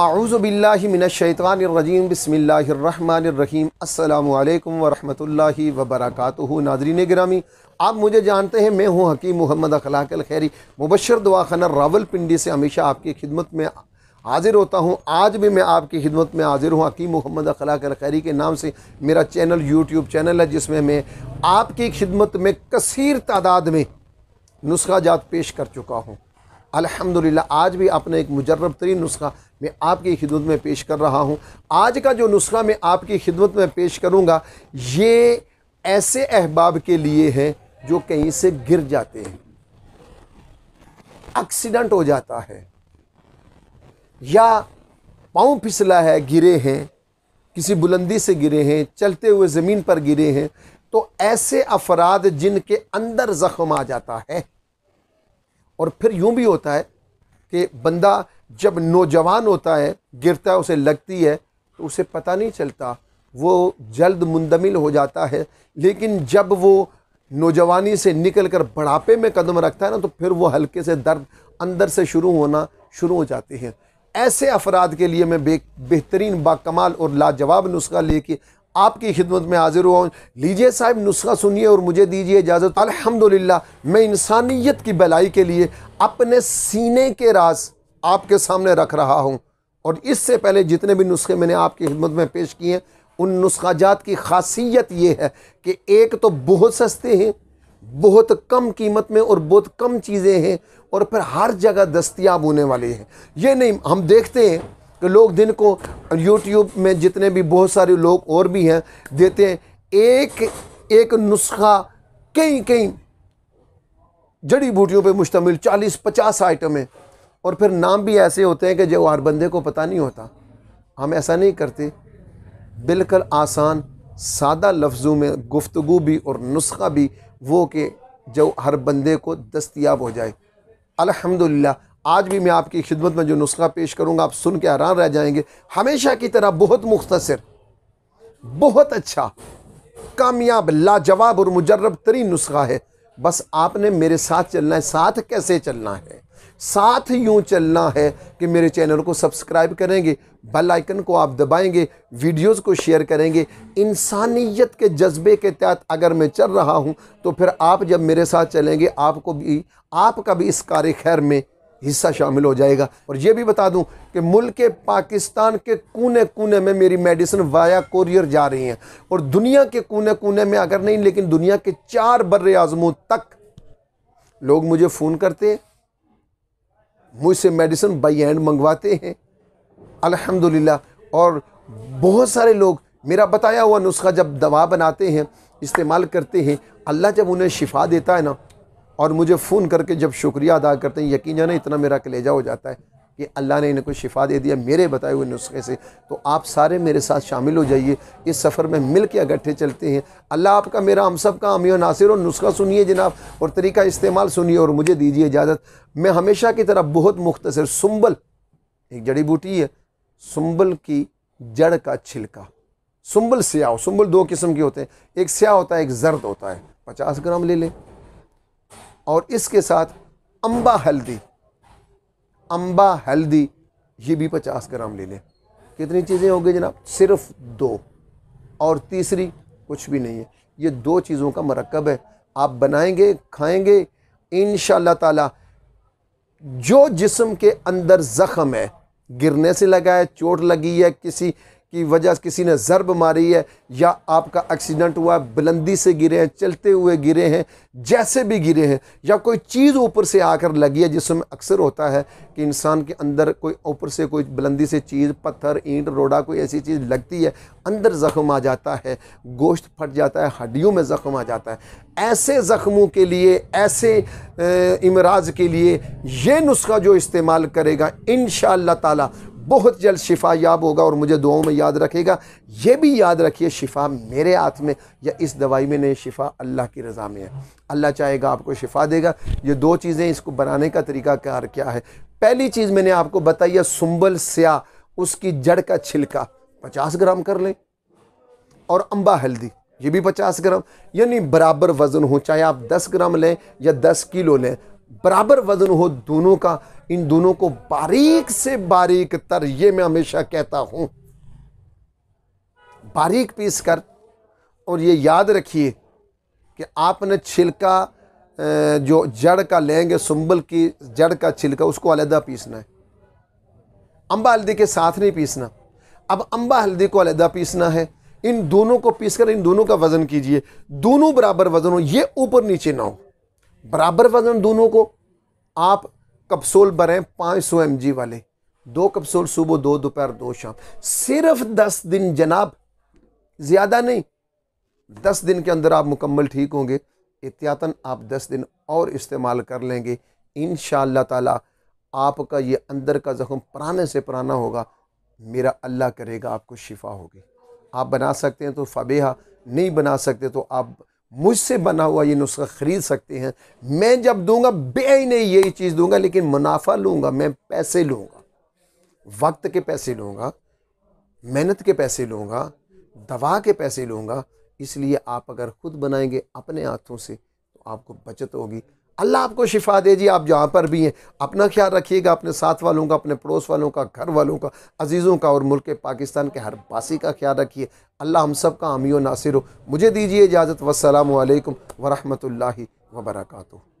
आऊज़बिल्लिमिनशैतवानरजीम बसमीम अल्लाम वरहि वबरक नाजरीन ग्रामी आप मुझे जानते हैं मैं हूँ हकीम मोहम्मद अखलाकल खैरी मुबशर रावल पिंडी से हमेशा आपकी खिदमत में हाजिर होता हूँ आज भी मैं आपकी खिदमत में हाजिर हूँ हकीम मोहम्मद अखलाक खैरी के नाम से मेरा चैनल यूट्यूब चैनल है जिसमें मैं आपकी खिदमत में कसर तादाद में नुस्खा जात पेश कर चुका हूँ अल्हम्दुलिल्लाह आज भी अपना एक मुजरब तरीन नुस्खा मैं आपकी खिदमत में पेश कर रहा हूँ आज का जो नुस्खा मैं आपकी खिदमत में पेश करूँगा ये ऐसे अहबाब के लिए है जो कहीं से गिर जाते हैं एक्सीडेंट हो जाता है या पाँव फिसला है गिरे हैं किसी बुलंदी से गिरे हैं चलते हुए ज़मीन पर गिरे हैं तो ऐसे अफराद जिनके अंदर ज़ख्म आ जाता है और फिर यूँ भी होता है कि बंदा जब नौजवान होता है गिरता है उसे लगती है तो उसे पता नहीं चलता वो जल्द मुंदमिल हो जाता है लेकिन जब वो नौजवानी से निकल कर बढ़ापे में कदम रखता है ना तो फिर वो हल्के से दर्द अंदर से शुरू होना शुरू हो जाते हैं ऐसे अफराद के लिए मैं बेहतरीन बाकमाल और लाजवाब नुस्खा लेके आपकी खिदमत में हाजिर हुआ हूँ लीजिए साहब नुस्खा सुनिए और मुझे दीजिए इजाज़त अलहमदिल्ला मैं इंसानियत की भलाई के लिए अपने सीने के राज आपके सामने रख रहा हूँ और इससे पहले जितने भी नुस्खे मैंने आपकी खिदमत में पेश किए हैं उन जात की खासियत ये है कि एक तो बहुत सस्ते हैं बहुत कम कीमत में और बहुत कम चीज़ें हैं और फिर हर जगह दस्तियाब होने वाली हैं ये नहीं हम देखते हैं कि लोग दिन को यूट्यूब में जितने भी बहुत सारे लोग और भी हैं देते हैं एक एक नुस्खा कई कई जड़ी बूटियों पे मुश्तमिल 40-50 आइटम है और फिर नाम भी ऐसे होते हैं कि जो हर बंदे को पता नहीं होता हम ऐसा नहीं करते बिल्कुल आसान सादा लफ्ज़ों में गुफ्तु भी और नुस्खा भी वो कि जो हर बंदे को दस्तियाब हो जाए अलहमदिल्ला आज भी मैं आपकी खिदमत में जो नुस्खा पेश करूँगा आप सुन के हैरान रह जाएंगे हमेशा की तरह बहुत मुख्तर बहुत अच्छा कामयाब लाजवाब और मुजरब तरीन नुस्खा है बस आपने मेरे साथ चलना है साथ कैसे चलना है साथ यूं चलना है कि मेरे चैनल को सब्सक्राइब करेंगे बेल आइकन को आप दबाएंगे वीडियोस को शेयर करेंगे इंसानियत के जज्बे के तहत अगर मैं चल रहा हूं तो फिर आप जब मेरे साथ चलेंगे आपको भी आपका भी इस कार्य खैर में हिस्सा शामिल हो जाएगा और ये भी बता दूं कि मुल्क के पाकिस्तान के कोने कोने में मेरी मेडिसिन वाया कोरियर जा रही हैं और दुनिया के कोने कोने में अगर नहीं लेकिन दुनिया के चार बर आज़मों तक लोग मुझे फ़ोन करते हैं मुझसे मेडिसिन बाई हैंड मंगवाते हैं अल्हम्दुलिल्लाह और बहुत सारे लोग मेरा बताया हुआ नुस्खा जब दवा बनाते हैं इस्तेमाल करते हैं अल्लाह जब उन्हें शिफा देता है ना और मुझे फ़ोन करके जब शुक्रिया अदा करते हैं यकीन जाना इतना मेरा कलेजा हो जाता है कि अल्लाह ने इनको शिफा दे दिया मेरे बताए हुए नुस्खे से तो आप सारे मेरे साथ शामिल हो जाइए इस सफ़र में मिल के अगट्ठे चलते हैं अल्लाह आपका मेरा हम सब का अमी नासिर और नुस्खा सुनिए जनाब और तरीका इस्तेमाल सुनिए और मुझे दीजिए इजाज़त मैं हमेशा की तरह बहुत मुख्तर सुम्बल एक जड़ी बूटी है सुम्बल की जड़ का छिलका सुम्बल स्याह सुम्बल दो किस्म के होते हैं एक स्याह होता है एक जर्द होता है पचास ग्राम ले लें और इसके साथ अम्बा हल्दी अम्बा हल्दी ये भी पचास ग्राम ले लें कितनी चीज़ें होगी जनाब सिर्फ दो और तीसरी कुछ भी नहीं है ये दो चीज़ों का मरकब है आप बनाएंगे खाएंगे इन ताला जो जिसम के अंदर ज़ख्म है गिरने से लगा है चोट लगी है किसी की वजह से किसी ने ज़रब मारी है या आपका एक्सीडेंट हुआ है बुलंदी से गिरे हैं चलते हुए गिरे हैं जैसे भी गिरे हैं या कोई चीज़ ऊपर से आकर लगी है जिसमें अक्सर होता है कि इंसान के अंदर कोई ऊपर से कोई बुलंदी से चीज़ पत्थर ईंट रोड़ा कोई ऐसी चीज़ लगती है अंदर ज़ख्म आ जाता है गोश्त फट जाता है हड्डियों में ज़ख्म आ जाता है ऐसे ज़ख्मों के लिए ऐसे इमराज के लिए ये नुस्खा जो इस्तेमाल करेगा इन शाह बहुत जल्द शिफा याब होगा और मुझे दुआओं में याद रखेगा ये भी याद रखिए शिफा मेरे हाथ में या इस दवाई में नहीं शिफा अल्लाह की रज़ा में है अल्लाह चाहेगा आपको शिफा देगा ये दो चीज़ें इसको बनाने का क्या क्या है पहली चीज़ मैंने आपको बताई है सुम्बल स्या उसकी जड़ का छिलका पचास ग्राम कर लें और अम्बा हल्दी ये भी पचास ग्राम यानी बराबर वज़न हो चाहे आप दस ग्राम लें या दस किलो लें बराबर वजन हो दोनों का इन दोनों को बारीक से बारीक तर ये मैं हमेशा कहता हूं बारीक पीस कर और ये याद रखिए कि आपने छिलका जो जड़ का लेंगे सुंबल की जड़ का छिलका उसको अलहदा पीसना है अंबा हल्दी के साथ नहीं पीसना अब अंबा हल्दी को अलहदा पीसना है इन दोनों को पीसकर इन दोनों का वज़न कीजिए दोनों बराबर वज़न हो ये ऊपर नीचे ना हो बराबर वजन दोनों को आप कपसोल भरें पाँच सौ एम जी वाले दो कपसोल सुबह दो दोपहर दो शाम सिर्फ दस दिन जनाब ज़्यादा नहीं दस दिन के अंदर आप मुकम्मल ठीक होंगे एहतियातन आप दस दिन और इस्तेमाल कर लेंगे इन ताला आपका ये अंदर का ज़ख्म पुराने से पुराना होगा मेरा अल्लाह करेगा आपको शिफा होगी आप बना सकते हैं तो फ़बेहा नहीं बना सकते तो आप मुझसे बना हुआ ये नुस्खा ख़रीद सकते हैं मैं जब दूंगा बेआई नहीं यही चीज़ दूंगा लेकिन मुनाफा लूँगा मैं पैसे लूँगा वक्त के पैसे लूँगा मेहनत के पैसे लूँगा दवा के पैसे लूँगा इसलिए आप अगर ख़ुद बनाएंगे अपने हाथों से तो आपको बचत होगी अल्लाह आपको शिफा दे जी आप जहाँ पर भी हैं अपना ख्याल रखिएगा अपने साथ वालों का अपने पड़ोस वालों का घर वालों का अजीज़ों का और मुल्क पाकिस्तान के हर बासी का ख्याल रखिए अल्लाह हम सब का व नासिर हो मुझे दीजिए इजाज़त वसलम वरहमत वरहमल वबरकू